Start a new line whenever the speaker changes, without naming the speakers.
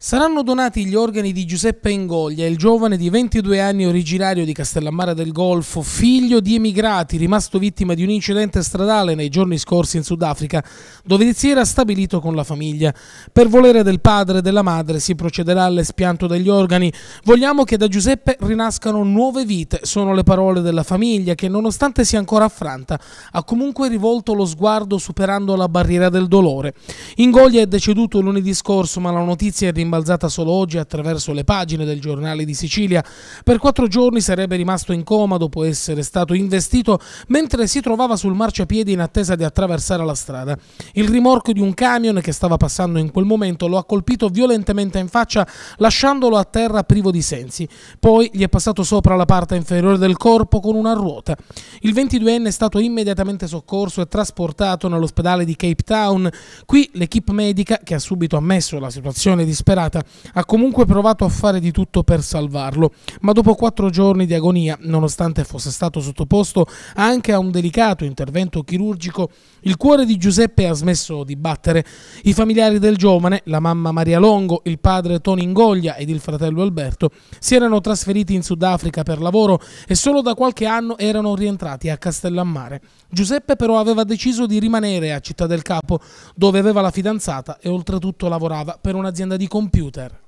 Saranno donati gli organi di Giuseppe Ingoglia, il giovane di 22 anni originario di Castellammare del Golfo, figlio di emigrati, rimasto vittima di un incidente stradale nei giorni scorsi in Sudafrica, dove si era stabilito con la famiglia. Per volere del padre e della madre si procederà all'espianto degli organi. Vogliamo che da Giuseppe rinascano nuove vite, sono le parole della famiglia che nonostante sia ancora affranta, ha comunque rivolto lo sguardo superando la barriera del dolore. Ingoglia è deceduto lunedì scorso, ma la notizia è rimasta rimbalzata solo oggi attraverso le pagine del giornale di Sicilia. Per quattro giorni sarebbe rimasto in coma dopo essere stato investito mentre si trovava sul marciapiede in attesa di attraversare la strada. Il rimorchio di un camion che stava passando in quel momento lo ha colpito violentemente in faccia lasciandolo a terra privo di sensi. Poi gli è passato sopra la parte inferiore del corpo con una ruota. Il 22enne è stato immediatamente soccorso e trasportato nell'ospedale di Cape Town. Qui l'equipe medica, che ha subito ammesso la situazione disperata, disperata, ha comunque provato a fare di tutto per salvarlo, ma dopo quattro giorni di agonia, nonostante fosse stato sottoposto anche a un delicato intervento chirurgico, il cuore di Giuseppe ha smesso di battere. I familiari del giovane, la mamma Maria Longo, il padre Tony Ingoglia ed il fratello Alberto, si erano trasferiti in Sudafrica per lavoro e solo da qualche anno erano rientrati a Castellammare. Giuseppe però aveva deciso di rimanere a Città del Capo, dove aveva la fidanzata e oltretutto lavorava per un'azienda di computer computer.